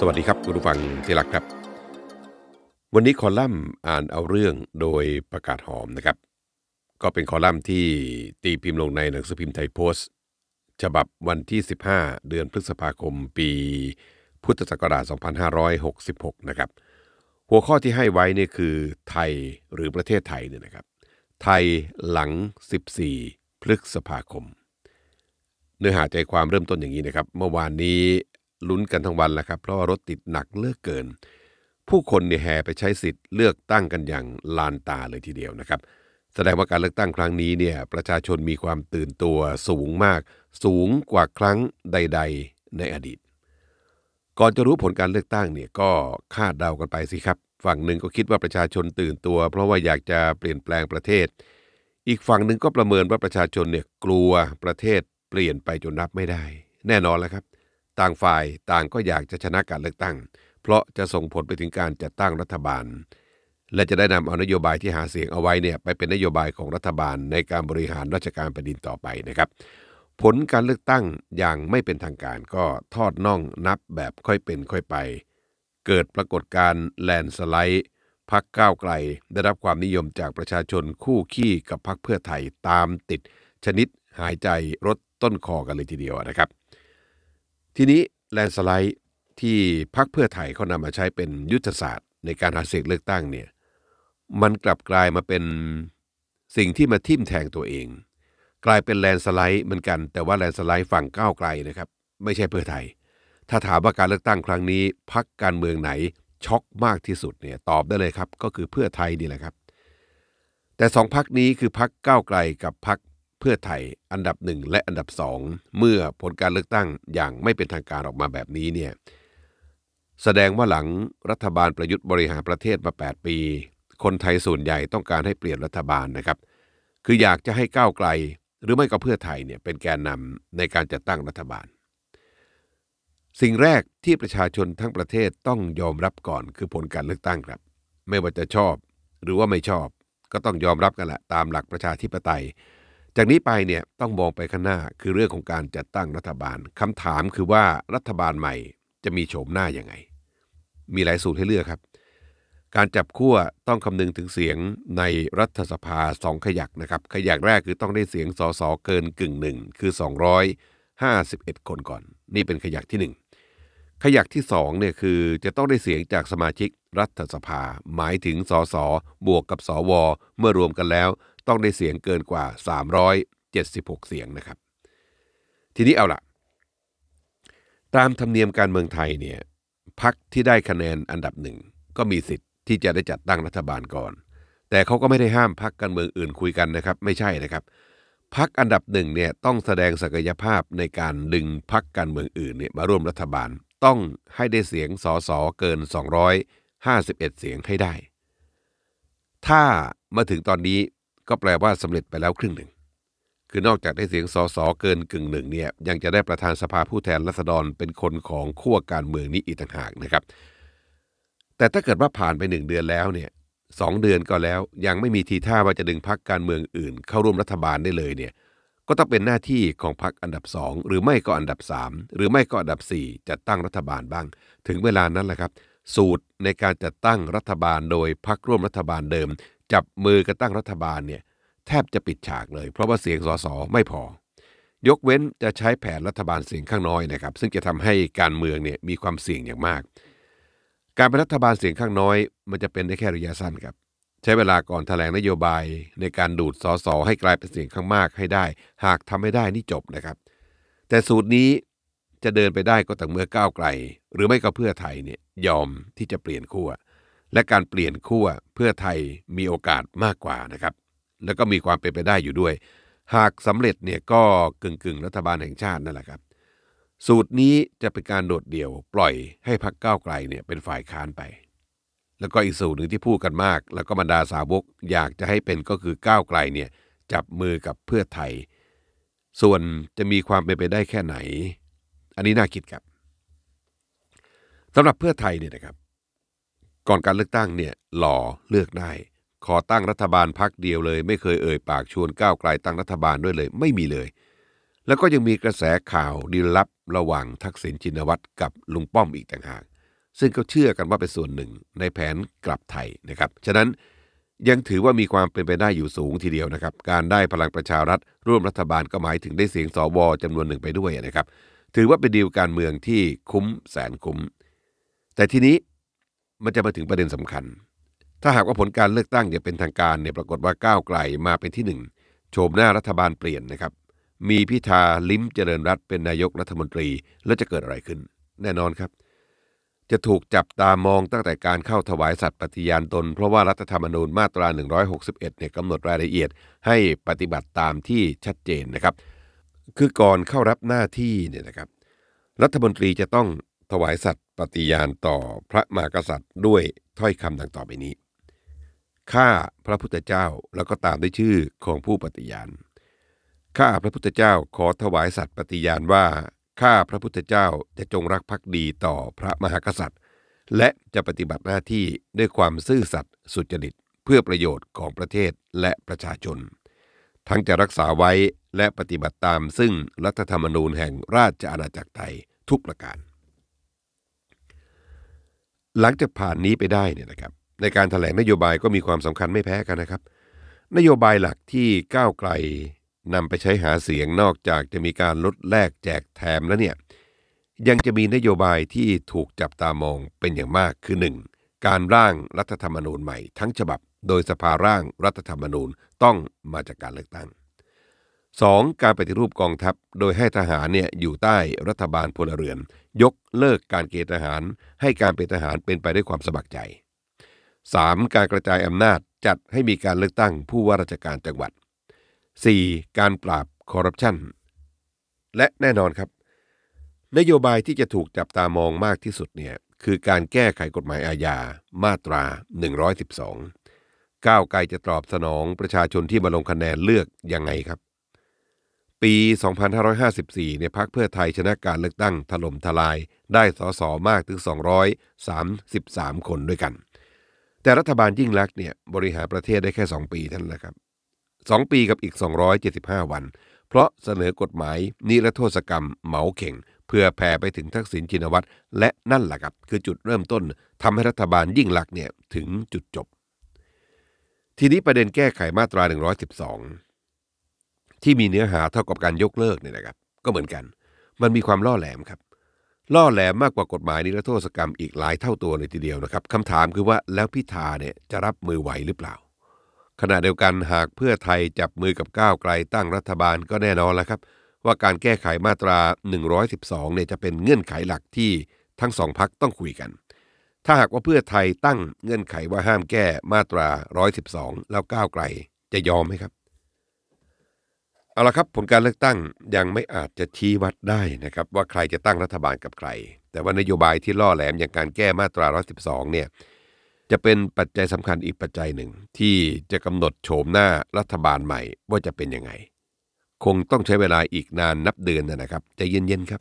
สวัสดีครับคุณผู้ฟังที่รักครับ วันนี้คอลัมน์อ่านเอาเรื่องโดยประกาศหอมนะครับ ก็เป็นคอลัมน์ที่ตีพิมพ์ลงในหนังสือพิมพ์ไทยโพสต์ฉบับวันที่ 15 เดือนพฤษภาคมปีพุทธศักราช 2566 นะครับ หัวข้อที่ให้ไว้นี่คือไทยหรือประเทศไทยเนี่ยนะครับ ไทยหลัง 14 พฤษภาคม เนื้อหาใจความเริ่มต้นอย่างนี้นะครับ เมื่อวานนี้ลุ้นกันทั้งวันแหละครับ เพราะว่ารถติดหนักเลือกเกิน ผู้คนเนี่ยแห่ไปใช้สิทธิ์เลือกตั้งกันอย่างลานตาเลยทีเดียวนะครับ แสดงว่าการเลือกตั้งครั้งนี้เนี่ยประชาชนมีความตื่นตัวสูงมาก สูงกว่าครั้งใด ๆในอดีต ก่อนจะรู้ผลการเลือกตั้งเนี่ยก็คาดเดากันไปสิครับ ฝั่งหนึ่งก็คิดว่าประชาชนตื่นตัว เพราะว่าอยากจะเปลี่ยนแปลงประเทศ อีกฝั่งหนึ่งก็ประเมินว่าประชาชนเนี่ยกลัวประเทศเปลี่ยนไปจนนับไม่ได้ แน่นอนแล้วครับเต่างฝ่าย ต่างก็อยากจะชนะการเลือกตั้ง เพราะจะส่งผลไปถึงการจัดตั้งรัฐบาล และจะได้นำเอานโยบายที่หาเสียงเอาไว้เนี่ยไปเป็นนโยบายของรัฐบาลในการบริหารราชการแผ่นดินต่อไปนะครับ ผลการเลือกตั้งอย่างไม่เป็นทางการก็ทอดน่องนับแบบค่อยเป็นค่อยไป เกิดปรากฏการ์แลนสไลด์พักก้าวไกลได้รับความนิยมจากประชาชนคู่ขี้กับพักเพื่อไทยตามติดชนิดหายใจรถต้นคอกันเลยทีเดียวนะครับทีนี้แลนสไลด์ที่พรรคเพื่อไทยเขานำมาใช้เป็นยุทธศาสตร์ ในการหาเสียงเลือกตั้งเนี่ยมันกลับกลายมาเป็นสิ่งที่มาทิ่มแทงตัวเอง กลายเป็นแลนสไลด์เหมือนกันแต่ว่าแลนสไลด์ฝั่งก้าวไกลนะครับไม่ใช่เพื่อไทยถ้าถามว่าการเลือกตั้งครั้งนี้พรรคการเมืองไหนช็อกมากที่สุดเนี่ยตอบได้เลยครับก็คือเพื่อไทยนี่แหละครับแต่สองพักนี้คือพักก้าวไกลกับพักเพื่อไทยอันดับหนึ่งและอันดับสองเมื่อผลการเลือกตั้งอย่างไม่เป็นทางการออกมาแบบนี้เนี่ยแสดงว่าหลังรัฐบาลประยุทธ์บริหารประเทศมา 8 ปี คนไทยส่วนใหญ่ต้องการให้เปลี่ยนรัฐบาลนะครับ คืออยากจะให้ก้าวไกล หรือไม่ก็เพื่อไทยเนี่ยเป็นแกนนำในการจัดตั้งรัฐบาล สิ่งแรกที่ประชาชนทั้งประเทศต้องยอมรับก่อนคือผลการเลือกตั้งครับ ไม่ว่าจะชอบหรือว่าไม่ชอบ ก็ต้องยอมรับกันแหละตามหลักประชาธิปไตยจากนี้ไปเนี่ยต้องมองไปข้างหน้า คือเรื่องของการจัดตั้งรัฐบาลคำถามคือว่ารัฐบาลใหม่จะมีโฉมหน้าอย่างไง มีหลายสูตรให้เลือกครับ การจับขั้วต้องคำนึงถึงเสียงในรัฐสภาสองขยักนะครับ ขยักแรกคือต้องได้เสียงสสเกินกึ่งหนึ่งคือ 251 คนก่อน นี่เป็นขยักที่ 1 ขยักที่2เนี่ยคือจะต้องได้เสียงจากสมาชิกรัฐสภา หมายถึงสสบวกกับสวเมื่อรวมกันแล้วต้องได้เสียงเกินกว่า 376 เสียงนะครับ ทีนี้เอาละตามธรรมเนียมการเมืองไทยเนี่ยพักที่ได้คะแนนอันดับหนึ่งก็มีสิทธิ์ที่จะได้จัดตั้งรัฐบาลก่อน แต่เขาก็ไม่ได้ห้ามพักการเมืองอื่นคุยกันนะครับ ไม่ใช่นะครับ พักอันดับหนึ่งเนี่ยต้องแสดงศักยภาพในการดึงพักการเมืองอื่นเนี่ยมาร่วมรัฐบาล ต้องให้ได้เสียงสอสอเกิน 251 เสียงให้ได้ ถ้ามาถึงตอนนี้ก็แปลว่าสำเร็จไปแล้วครึ่งหนึ่ง คือนอกจากได้เสียงสอสอเกินกึ่งหนึ่งเนี่ย ยังจะได้ประธานสภาผู้แทนราษฎรเป็นคนของขั้วการเมืองนี้อีกต่างหากนะครับ แต่ถ้าเกิดว่าผ่านไปหนึ่งเดือนแล้วเนี่ยสองเดือนก็แล้ว ยังไม่มีทีท่าว่าจะดึงพักการเมืองอื่น เข้าร่วมรัฐบาลได้เลยเนี่ย ก็ต้องเป็นหน้าที่ของพักอันดับสองหรือไม่ก็อันดับ 3 หรือไม่ก็อันดับ 4 จัดตั้งรัฐบาลบ้าง ถึงเวลานั้นแหละครับ สูตรในการจัดตั้งรัฐบาลโดยพักร่วมรัฐบาลเดิมจับมือกันตั้งรัฐบาลเนี่ยแทบจะปิดฉากเลยเพราะว่าเสียงสสไม่พอ ยกเว้นจะใช้แผนรัฐบาลเสียงข้างน้อยนะครับซึ่งจะทำให้การเมืองเนี่ยมีความเสี่ยงอย่างมาก การเป็นรัฐบาลเสียงข้างน้อยมันจะเป็นได้แค่ระยะสั้นครับใช้เวลาก่อนถแถลงนโยบายในการดูดสสให้กลายเป็นเสียงข้างมากให้ได้ หากทำไม่ได้นี่จบนะครับแต่สูตรนี้จะเดินไปได้ก็ต่างเมื่อก้าวไกล หรือไม่ก็เพื่อไทยเนี่ยยอมที่จะเปลี่ยนขั้วและการเปลี่ยนขั้วเพื่อไทยมีโอกาสมากกว่านะครับ แล้วก็มีความเป็นไปได้อยู่ด้วย หากสำเร็จเนี่ยก็กึ่งกึ่งรัฐบาลแห่งชาตินั่นแหละครับ สูตรนี้จะเป็นการโดดเดี่ยวปล่อยให้พักเก้าไกลเนี่ยเป็นฝ่ายค้านไป แล้วก็อีกสูตรหนึ่งที่พูดกันมาก แล้วก็บรรดาสาวกอยากจะให้เป็นก็คือก้าวไกลเนี่ยจับมือกับเพื่อไทยส่วนจะมีความเป็นไปได้แค่ไหน อันนี้น่าคิดครับสำหรับเพื่อไทยเนี่ยนะครับก่อนการเลือกตั้งเนี่ยหล่อเลือกได้ ขอตั้งรัฐบาลพักเดียวเลย ไม่เคยเอ่ยปากชวนก้าวไกลตั้งรัฐบาลด้วยเลยไม่มีเลย แล้วก็ยังมีกระแสข่าวดีลับระหว่างทักษิณชินวัตรกับ ลุงป้อมอีกต่างหากซึ่งเขาเชื่อกันว่าเป็นส่วนหนึ่งในแผนกลับไทยนะครับ ฉะนั้นยังถือว่ามีความเป็นไปได้อยู่สูงทีเดียวนะครับ การได้พลังประชารัฐ ร่วมรัฐบาลก็หมายถึงได้เสียงสวจำนวนหนึ่งไปด้วยนะครับ ถือว่าเป็นดีลการเมืองที่คุ้มแสนคุ้มแต่ทีนี้มันจะมาถึงประเด็นสำคัญ ถ้าหากว่าผลการเลือกตั้งอย่างเป็นทางการเนี่ยปรากฏว่าก้าวไกลมาเป็นที่หนึ่งโฉมหน้ารัฐบาลเปลี่ยนนะครับ มีพิธาลิ้มเจริญรัตเป็นนายกรัฐมนตรีแล้วจะเกิดอะไรขึ้น แน่นอนครับ จะถูกจับตามองตั้งแต่การเข้าถวายสัตย์ปฏิญาณตน เพราะว่ารัฐธรรมนูญมาตรา 161เนี่ยกำหนดรายละเอียดให้ปฏิบัติตามที่ชัดเจนนะครับ คือก่อนเข้ารับหน้าที่เนี่ยนะครับรัฐมนตรีจะต้องถวายสัตย์ปฏิญาณต่อพระมหากษัตริย์ด้วยถ้อยคำดังต่อไปนี้ ข้าพระพุทธเจ้าแล้วก็ตามด้วยชื่อของผู้ปฏิญาณ ข้าพระพุทธเจ้าขอถวายสัตย์ปฏิญาณว่าข้าพระพุทธเจ้าจะจงรักภักดีต่อพระมหากษัตริย์ และจะปฏิบัติหน้าที่ด้วยความซื่อสัตย์สุจริตเพื่อประโยชน์ของประเทศและประชาชน ทั้งจะรักษาไว้และปฏิบัติตามซึ่งรัฐธรรมนูญแห่งราชอาณาจักรไทยทุกประการหลังจากผ่านนี้ไปได้เนี่ยนะครับในการถแถลงนโยบายก็มีความสำคัญไม่แพ้กันนะครับ นโยบายหลักที่ก้าวไกลนำไปใช้หาเสียงนอกจากจะมีการลดแลกแจกแถมแล้วเนี่ยยังจะมีนโยบายที่ถูกจับตามองเป็นอย่างมากคือ 1. การร่างรัฐธรรมนูญใหม่ทั้งฉบับโดยสภาร่างรัฐธรรมนูญต้องมาจากการเลือกตั้ง 2. การปฏิรูปกองทัพโดยให้ทหารเนี่ยอยู่ใต้รัฐบาลพลเรือน ยกเลิกการเกณฑ์ทหารให้การเป็นทหารเป็นไปด้วยความสมัครใจ 3. การกระจายอำนาจจัดให้มีการเลือกตั้งผู้ว่าราชการจังหวัด 4. การปราบคอร์รัปชันและแน่นอนครับ นโยบายที่จะถูกจับตามองมากที่สุดเนี่ยคือการแก้ไขกฎหมายอาญามาตรา 112 ก้าวไกลจะตอบสนองประชาชนที่มาลงคะแนนเลือกยังไงครับปี 2554เนี่ยพักเพื่อไทยชนะการเลือกตั้งถล่มทลายได้สสมากถึง 233 คนด้วยกัน แต่รัฐบาลยิ่งลักษณ์เนี่ยบริหารประเทศได้แค่ 2 ปีเท่านั้นแหละครับ 2 ปีกับอีก 275 วัน เพราะเสนอกฎหมาย นิรโทษกรรม เหมาเข่ง เพื่อแผ่ไปถึงทักษิณชินวัตรและนั่นแหละครับ คือจุดเริ่มต้นทำให้รัฐบาลยิ่งลักษณ์เนี่ยถึงจุดจบทีนี้ประเด็นแก้ไขมาตรา 112ที่มีเนื้อหาเท่ากับการยกเลิกเนี่ยนะครับ ก็เหมือนกัน มันมีความล่อแหลมครับล่อแหลมมากกว่ากฎหมายนิรโทษกรรมอีกหลายเท่าตัวเลยทีเดียวนะครับคำถามคือว่าแล้วพิธาเนี่ยจะรับมือไหวหรือเปล่า ขณะเดียวกันหากเพื่อไทยจับมือกับก้าวไกล ตั้งรัฐบาลก็แน่นอนแล้วครับ ว่าการแก้ไขมาตรา 112 เนี่ยจะเป็นเงื่อนไขหลักที่ทั้งสองพักต้องคุยกัน ถ้าหากว่าเพื่อไทยตั้งเงื่อนไขว่าห้ามแก้มาตรา 112 แล้วก้าวไกล จะยอมไหมครับเอาละครับผลการเลือกตั้งยังไม่อาจจะชี้วัดได้นะครับ ว่าใครจะตั้งรัฐบาลกับใคร แต่ว่านโยบายที่ล่อแหลมอย่างการแก้มาตรา 112 เนี่ยจะเป็นปัจจัยสำคัญอีกปัจจัยหนึ่งที่จะกำหนดโฉมหน้ารัฐบาลใหม่ว่าจะเป็นยังไง คงต้องใช้เวลาอีกนานนับเดือนนะครับใจเย็นๆครับ